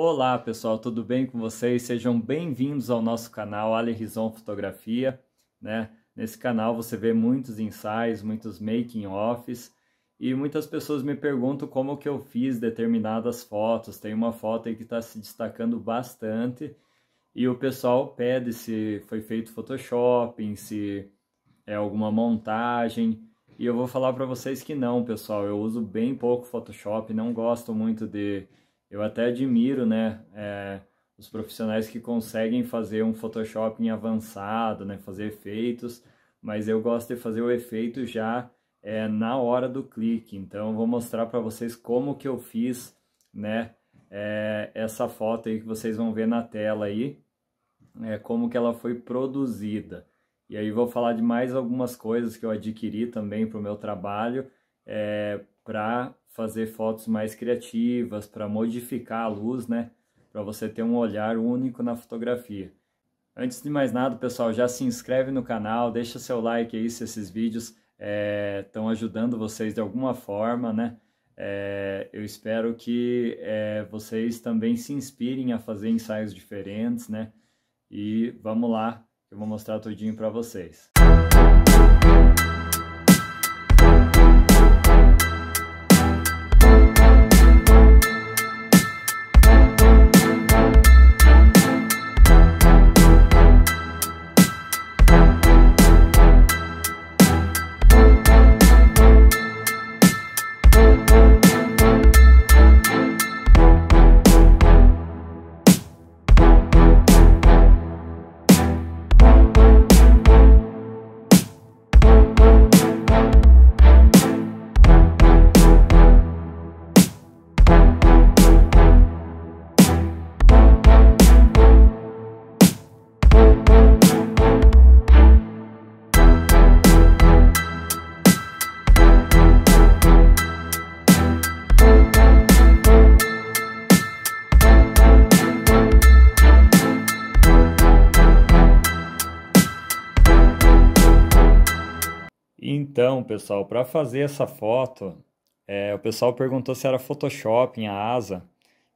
Olá pessoal, tudo bem com vocês? Sejam bem-vindos ao nosso canal Ale Rison Fotografia. Né? Nesse canal você vê muitos ensaios, muitos making-offs e muitas pessoas me perguntam como que eu fiz determinadas fotos. Tem uma foto aí que está se destacando bastante e o pessoal pede se foi feito Photoshop, se é alguma montagem. E eu vou falar para vocês que não, pessoal. Eu uso bem pouco Photoshop, não gosto muito de eu até admiro, né? É, os profissionais que conseguem fazer um Photoshop avançado, né? Fazer efeitos, mas eu gosto de fazer o efeito já é, na hora do clique. Então, eu vou mostrar para vocês como que eu fiz, né? É, essa foto aí que vocês vão ver na tela aí, é, como que ela foi produzida. E aí vou falar de mais algumas coisas que eu adquiri também para o meu trabalho, é, para fazer fotos mais criativas, para modificar a luz, né? Para você ter um olhar único na fotografia. Antes de mais nada, pessoal, já se inscreve no canal, deixa seu like aí se esses vídeos estão eh, é, ajudando vocês de alguma forma, né? É, eu espero que é, vocês também se inspirem a fazer ensaios diferentes, né? E vamos lá, eu vou mostrar tudinho para vocês. Música pessoal, para fazer essa foto, é, o pessoal perguntou se era Photoshop em a asa.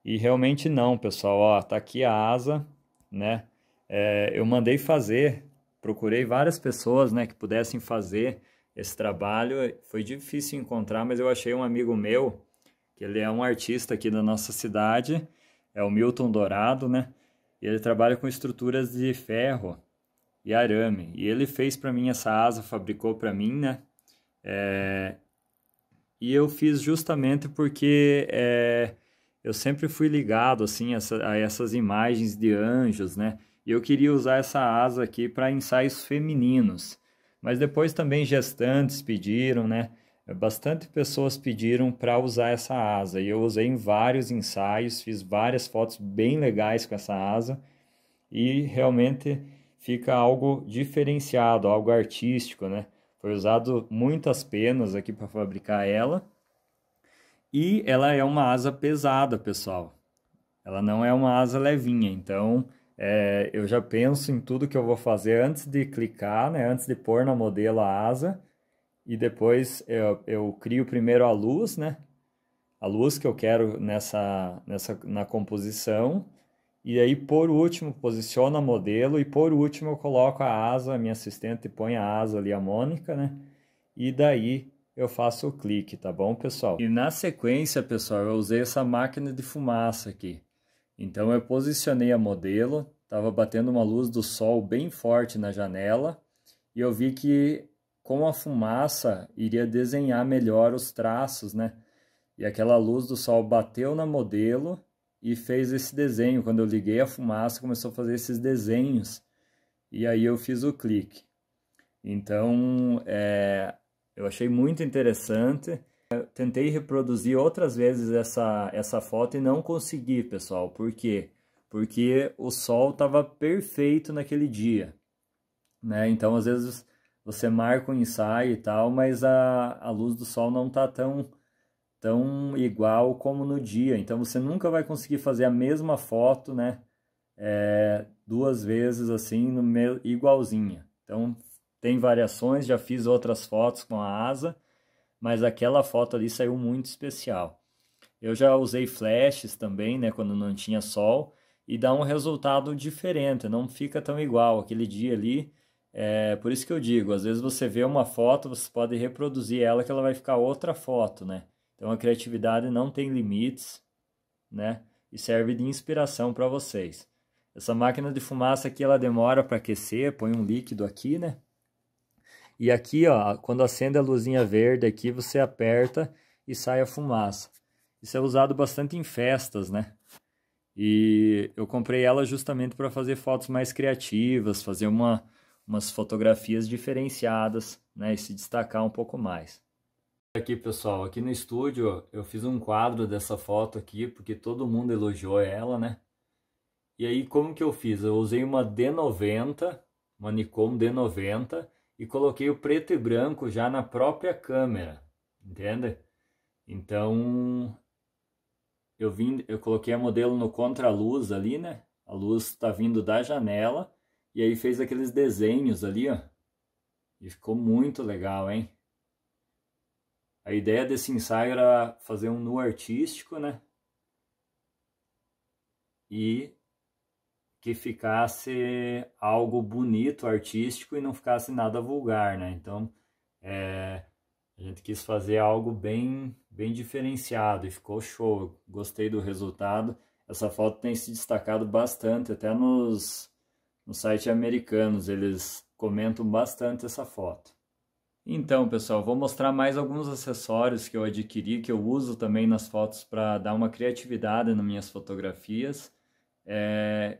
E realmente não, pessoal. Ó, tá aqui a asa, né? É, eu mandei fazer, procurei várias pessoas, né, que pudessem fazer esse trabalho. Foi difícil encontrar, mas eu achei um amigo meu, que ele é um artista aqui da nossa cidade, é o Milton Dourado, né? E ele trabalha com estruturas de ferro e arame. E ele fez para mim essa asa, fabricou para mim, né? É, e eu fiz justamente porque é, eu sempre fui ligado assim a essas imagens de anjos, né? E eu queria usar essa asa aqui para ensaios femininos. Mas depois também gestantes pediram, né? Bastante pessoas pediram para usar essa asa. E eu usei em vários ensaios, fiz várias fotos bem legais com essa asa. E realmente fica algo diferenciado, algo artístico, né? Foi usado muitas penas aqui para fabricar ela. E ela é uma asa pesada, pessoal. Ela não é uma asa levinha, então é, eu já penso em tudo que eu vou fazer antes de clicar, né? Antes de pôr na modelo a asa. E depois eu, eu crio primeiro a luz, né? A luz que eu quero nessa, nessa na composição e aí, por último, posiciono a modelo e por último eu coloco a asa, a minha assistente põe a asa ali, a Mônica, né? E daí eu faço o clique, tá bom, pessoal? E na sequência, pessoal, eu usei essa máquina de fumaça aqui. Então eu posicionei a modelo, estava batendo uma luz do sol bem forte na janela e eu vi que com a fumaça iria desenhar melhor os traços, né? E aquela luz do sol bateu na modelo e fez esse desenho. Quando eu liguei a fumaça, começou a fazer esses desenhos. E aí eu fiz o clique. Então, é, eu achei muito interessante. Eu tentei reproduzir outras vezes essa, essa foto e não consegui, pessoal. Por quê? Porque o sol estava perfeito naquele dia. Né? Então, às vezes, você marca um ensaio e tal, mas a, a luz do sol não está tão tão igual como no dia. Então você nunca vai conseguir fazer a mesma foto, né? É, duas vezes assim, no meu, igualzinha. Então tem variações, já fiz outras fotos com a asa, mas aquela foto ali saiu muito especial. Eu já usei flashes também, né, quando não tinha sol, e dá um resultado diferente, não fica tão igual aquele dia ali. É, por isso que eu digo, às vezes você vê uma foto, você pode reproduzir ela que ela vai ficar outra foto, né? Então a criatividade não tem limites, né? E serve de inspiração para vocês. Essa máquina de fumaça aqui ela demora para aquecer, põe um líquido aqui, né? E aqui, ó, quando acende a luzinha verde aqui, você aperta e sai a fumaça. Isso é usado bastante em festas, né? E eu comprei ela justamente para fazer fotos mais criativas, fazer uma, umas fotografias diferenciadas, né? E se destacar um pouco mais. Aqui pessoal, aqui no estúdio eu fiz um quadro dessa foto aqui porque todo mundo elogiou ela, né? E aí como que eu fiz? Eu usei uma D90, uma Nikon D90 e coloquei o preto e branco já na própria câmera, entende? Então eu vim, eu coloquei a modelo no contraluz ali, né? A luz está vindo da janela e aí fez aqueles desenhos ali, ó. E ficou muito legal, hein? A ideia desse ensaio era fazer um nu artístico, né? E que ficasse algo bonito, artístico e não ficasse nada vulgar, né? Então, é, a gente quis fazer algo bem, bem diferenciado e ficou show. Gostei do resultado. Essa foto tem se destacado bastante, até nos, nos sites americanos eles comentam bastante essa foto. Então, pessoal, vou mostrar mais alguns acessórios que eu adquiri, que eu uso também nas fotos para dar uma criatividade nas minhas fotografias. É...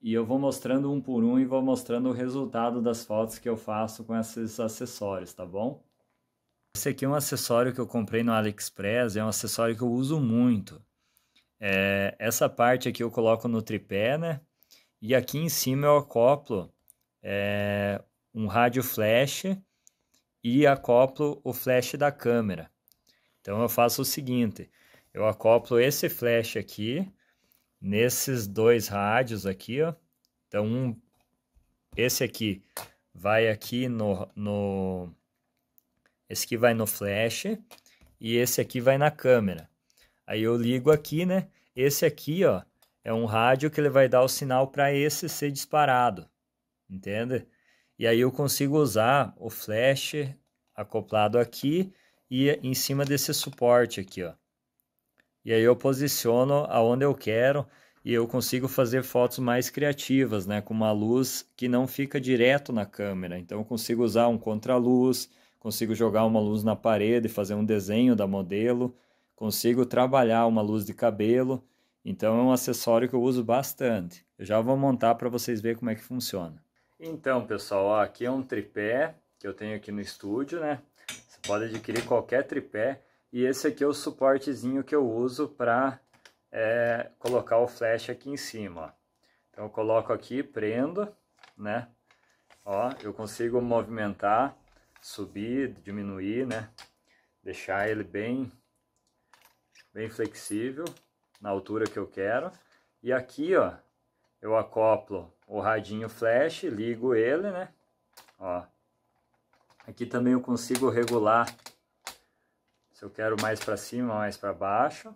E eu vou mostrando um por um e vou mostrando o resultado das fotos que eu faço com esses acessórios, tá bom? Esse aqui é um acessório que eu comprei no AliExpress, é um acessório que eu uso muito. É... Essa parte aqui eu coloco no tripé, né? E aqui em cima eu acoplo é... um rádio flash e acoplo o flash da câmera. Então eu faço o seguinte, eu acoplo esse flash aqui nesses dois rádios aqui, ó. Então um, esse aqui vai aqui no, no esse aqui vai no flash e esse aqui vai na câmera. Aí eu ligo aqui, né? Esse aqui, ó, é um rádio que ele vai dar o sinal para esse ser disparado, entende? E aí eu consigo usar o flash acoplado aqui e em cima desse suporte aqui, ó. E aí eu posiciono aonde eu quero e eu consigo fazer fotos mais criativas, né? Com uma luz que não fica direto na câmera. Então eu consigo usar um contraluz, consigo jogar uma luz na parede, e fazer um desenho da modelo, consigo trabalhar uma luz de cabelo. Então é um acessório que eu uso bastante. Eu já vou montar para vocês verem como é que funciona. Então, pessoal, ó, aqui é um tripé que eu tenho aqui no estúdio, né? Você pode adquirir qualquer tripé. E esse aqui é o suportezinho que eu uso para é, colocar o flash aqui em cima. Ó. Então eu coloco aqui, prendo, né? Ó, eu consigo movimentar, subir, diminuir, né? Deixar ele bem, bem flexível na altura que eu quero. E aqui, ó, eu acoplo o radinho flash, ligo ele, né? Ó. Aqui também eu consigo regular se eu quero mais para cima ou mais para baixo.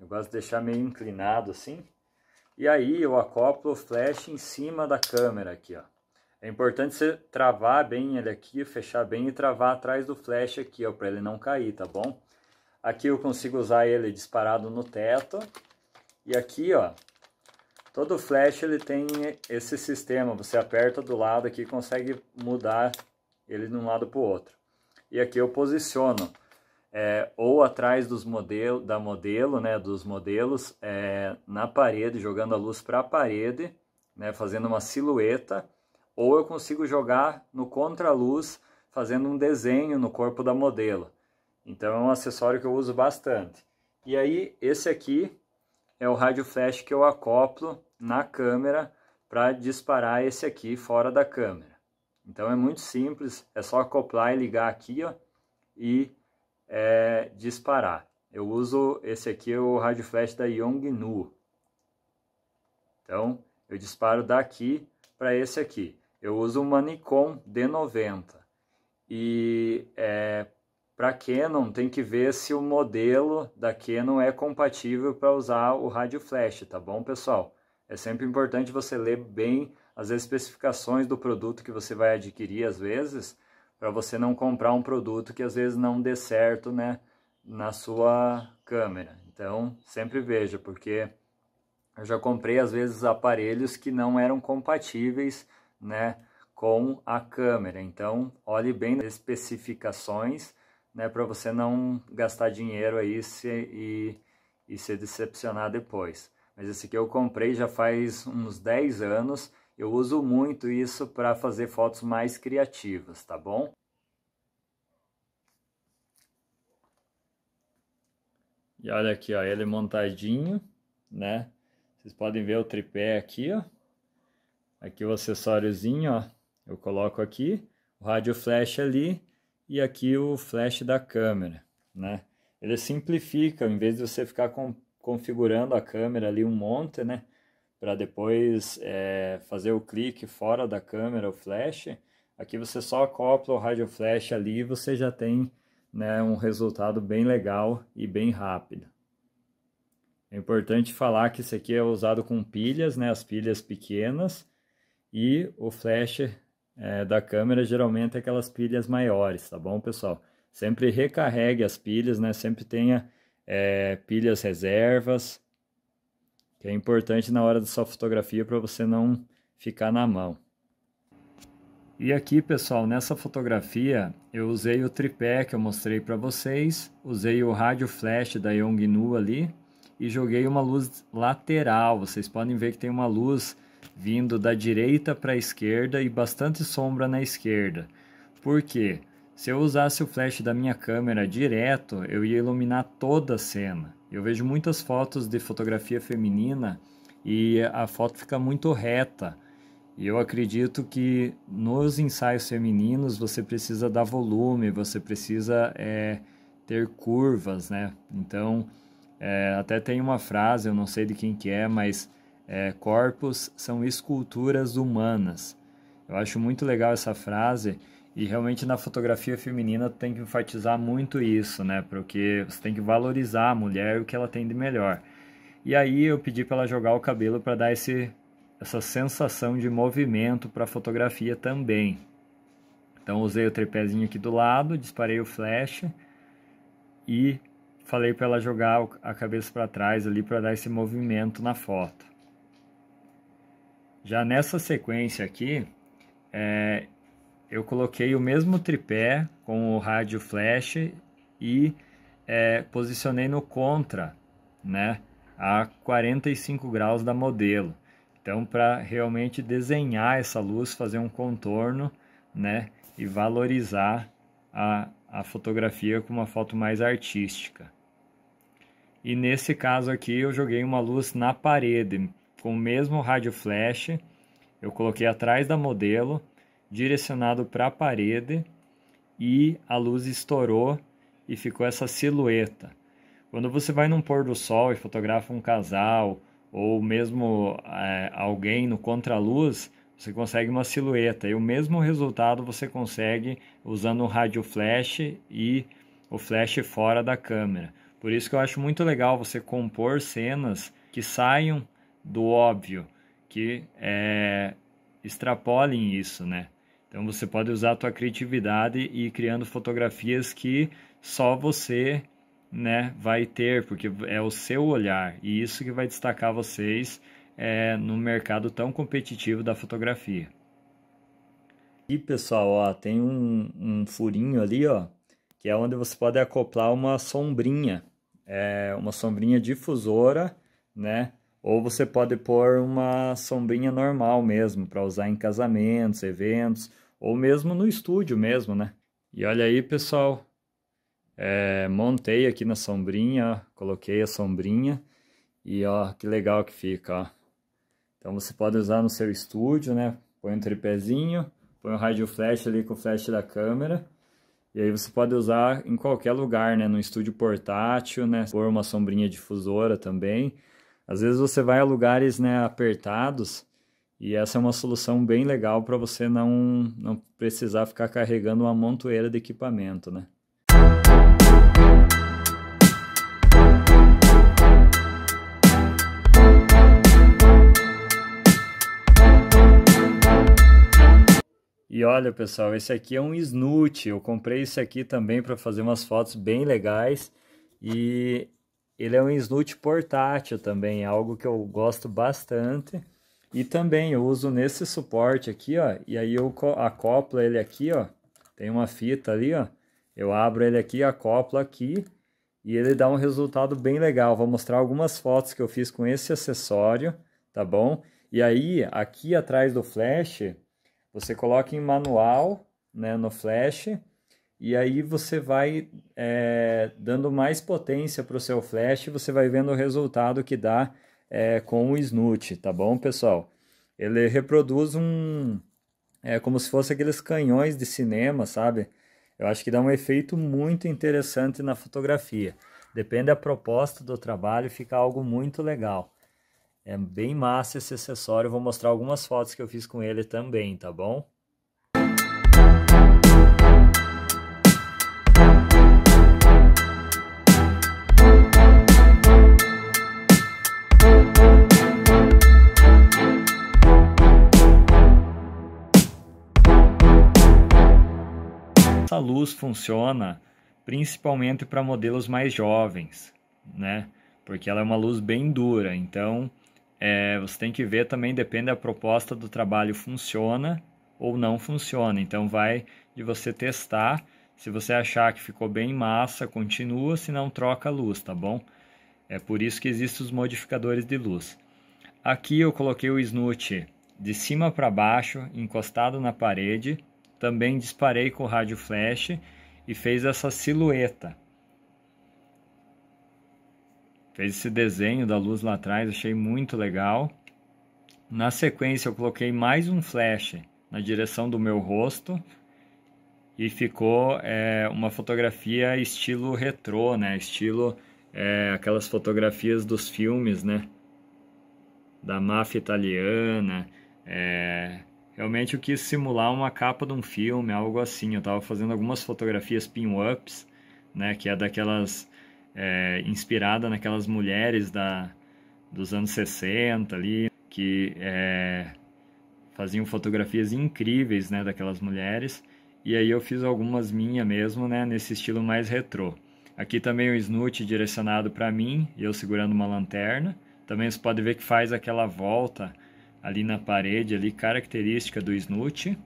Eu gosto de deixar meio inclinado assim. E aí eu acoplo o flash em cima da câmera aqui, ó. É importante você travar bem ele aqui, fechar bem e travar atrás do flash aqui, ó, para ele não cair, tá bom? Aqui eu consigo usar ele disparado no teto. E aqui, ó, Todo flash ele tem esse sistema, você aperta do lado aqui e consegue mudar ele de um lado para o outro. E aqui eu posiciono é, ou atrás dos modelo, da modelo, né, dos modelos, é, na parede, jogando a luz para a parede, né, fazendo uma silhueta, ou eu consigo jogar no contraluz, fazendo um desenho no corpo da modelo. Então é um acessório que eu uso bastante. E aí esse aqui é o rádio flash que eu acoplo na câmera para disparar esse aqui fora da câmera. Então é muito simples, é só acoplar e ligar aqui ó, e é, disparar. Eu uso esse aqui, é o rádio flash da Yongnuo. Então eu disparo daqui para esse aqui. Eu uso uma Nikon D90 e é, para Canon, tem que ver se o modelo da Canon é compatível para usar o rádio flash, tá bom, pessoal? É sempre importante você ler bem as especificações do produto que você vai adquirir, às vezes, para você não comprar um produto que às vezes não dê certo, né, na sua câmera. Então, sempre veja, porque eu já comprei às vezes aparelhos que não eram compatíveis, né, com a câmera. Então, olhe bem as especificações né, para você não gastar dinheiro aí se, e, e se decepcionar depois. Mas esse aqui eu comprei já faz uns 10 anos, eu uso muito isso para fazer fotos mais criativas, tá bom? E olha aqui, ó, ele montadinho, né? Vocês podem ver o tripé aqui, ó. Aqui o acessóriozinho, ó. Eu coloco aqui, o rádio flash ali e aqui o flash da câmera, né? Ele simplifica, em vez de você ficar com, configurando a câmera ali um monte, né? Para depois é, fazer o clique fora da câmera, o flash. Aqui você só acopla o rádio flash ali e você já tem né, um resultado bem legal e bem rápido. É importante falar que isso aqui é usado com pilhas, né, as pilhas pequenas, e o flash é, da câmera geralmente é aquelas pilhas maiores, tá bom, pessoal? Sempre recarregue as pilhas, né? Sempre tenha é, pilhas reservas, que é importante na hora da sua fotografia para você não ficar na mão. E aqui, pessoal, nessa fotografia eu usei o tripé que eu mostrei para vocês, usei o rádio flash da Yongnuo ali e joguei uma luz lateral. Vocês podem ver que tem uma luz vindo da direita para a esquerda e bastante sombra na esquerda. Por quê? Se eu usasse o flash da minha câmera direto, eu ia iluminar toda a cena. Eu vejo muitas fotos de fotografia feminina e a foto fica muito reta. E eu acredito que nos ensaios femininos você precisa dar volume, você precisa é, ter curvas, né? Então, é, até tem uma frase, eu não sei de quem que é, mas é, corpos são esculturas humanas. Eu acho muito legal essa frase e realmente na fotografia feminina tem que enfatizar muito isso, né? Porque você tem que valorizar a mulher e o que ela tem de melhor. E aí eu pedi para ela jogar o cabelo para dar esse, essa sensação de movimento para a fotografia também. Então usei o tripézinho aqui do lado, disparei o flash e falei para ela jogar a cabeça para trás ali para dar esse movimento na foto. Já nessa sequência aqui, é, eu coloquei o mesmo tripé com o rádio flash e é, posicionei no contra, né, a 45 graus da modelo. Então, para realmente desenhar essa luz, fazer um contorno, né, e valorizar a, a fotografia com uma foto mais artística. E nesse caso aqui, eu joguei uma luz na parede, com o mesmo rádio flash, eu coloquei atrás da modelo, direcionado para a parede e a luz estourou e ficou essa silhueta. Quando você vai num pôr do sol e fotografa um casal ou mesmo é, alguém no contraluz, você consegue uma silhueta e o mesmo resultado você consegue usando o rádio flash e o flash fora da câmera. Por isso que eu acho muito legal você compor cenas que saiam do óbvio, que é, extrapolem isso, né? Então você pode usar a tua criatividade e ir criando fotografias que só você, né, vai ter, porque é o seu olhar e isso que vai destacar vocês é, no mercado tão competitivo da fotografia. E pessoal, ó, tem um, um furinho ali, ó, que é onde você pode acoplar uma sombrinha, é, uma sombrinha difusora, né? Ou você pode pôr uma sombrinha normal mesmo, para usar em casamentos, eventos, ou mesmo no estúdio mesmo, né? E olha aí, pessoal, é, montei aqui na sombrinha, ó, coloquei a sombrinha e ó, que legal que fica, ó. Então você pode usar no seu estúdio, né? Põe um tripézinho, põe um rádio flash ali com o flash da câmera e aí você pode usar em qualquer lugar, né? No estúdio portátil, né? Pôr uma sombrinha difusora também. Às vezes você vai a lugares né, apertados e essa é uma solução bem legal para você não, não precisar ficar carregando uma montoeira de equipamento, né? E olha, pessoal, esse aqui é um snoot. Eu comprei esse aqui também para fazer umas fotos bem legais. E ele é um snoot portátil também, é algo que eu gosto bastante. E também eu uso nesse suporte aqui, ó, e aí eu acoplo ele aqui, ó. Tem uma fita ali, ó. Eu abro ele aqui, acoplo aqui e ele dá um resultado bem legal. Vou mostrar algumas fotos que eu fiz com esse acessório, tá bom? E aí, aqui atrás do flash, você coloca em manual, né, no flash e aí você vai é, dando mais potência para o seu flash, você vai vendo o resultado que dá é, com o snoot, tá bom, pessoal? Ele reproduz um... é como se fosse aqueles canhões de cinema, sabe? Eu acho que dá um efeito muito interessante na fotografia. Depende da proposta do trabalho, fica algo muito legal. É bem massa esse acessório, vou mostrar algumas fotos que eu fiz com ele também, tá bom? funciona principalmente para modelos mais jovens, né? Porque ela é uma luz bem dura, então é, você tem que ver também, depende da proposta do trabalho, funciona ou não funciona. Então vai de você testar, se você achar que ficou bem massa, continua, se não troca a luz, tá bom? É por isso que existem os modificadores de luz. Aqui eu coloquei o snoot de cima para baixo, encostado na parede, também disparei com o rádio flash e fez essa silhueta. Fez esse desenho da luz lá atrás, achei muito legal. Na sequência eu coloquei mais um flash na direção do meu rosto e ficou é, uma fotografia estilo retrô, né? Estilo é, aquelas fotografias dos filmes, né? Da máfia italiana, é, Realmente eu quis simular uma capa de um filme, algo assim. Eu estava fazendo algumas fotografias pin-ups, né, que é daquelas é, inspirada naquelas mulheres da dos anos 60 ali que é, faziam fotografias incríveis, né, daquelas mulheres. E aí eu fiz algumas minhas mesmo, né, nesse estilo mais retrô. Aqui também o snoot direcionado para mim, eu segurando uma lanterna. Também você pode ver que faz aquela volta ali na parede, ali característica do snoot.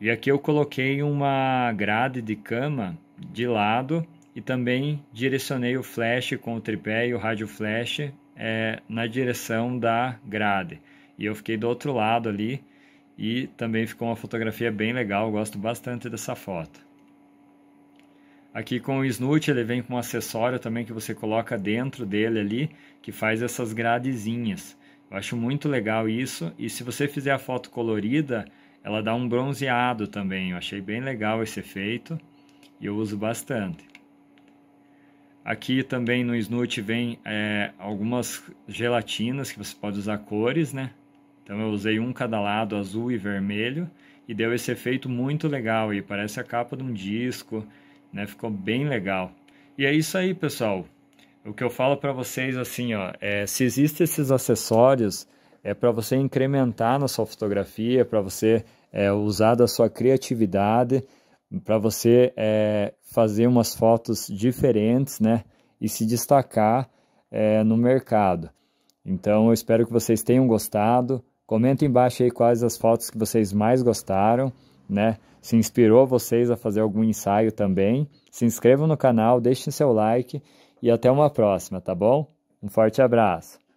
E aqui eu coloquei uma grade de cama de lado e também direcionei o flash com o tripé e o rádio flash é, na direção da grade. E eu fiquei do outro lado ali e também ficou uma fotografia bem legal, gosto bastante dessa foto. Aqui com o snoot ele vem com um acessório também que você coloca dentro dele ali, que faz essas gradezinhas. Eu acho muito legal isso. E se você fizer a foto colorida, ela dá um bronzeado também. Eu achei bem legal esse efeito e eu uso bastante. Aqui também no Snoot vem é, algumas gelatinas que você pode usar cores, né? Então eu usei um cada lado, azul e vermelho, e deu esse efeito muito legal e parece a capa de um disco, né? Ficou bem legal. E é isso aí, pessoal o que eu falo para vocês assim, ó, é, se existem esses acessórios, é para você incrementar na sua fotografia, para você é, usar da sua criatividade, para você é, fazer umas fotos diferentes, né? E se destacar é, no mercado. Então, eu espero que vocês tenham gostado. Comenta embaixo aí quais as fotos que vocês mais gostaram, né? Se inspirou vocês a fazer algum ensaio também. Se inscrevam no canal, deixem seu like e até uma próxima, tá bom? Um forte abraço!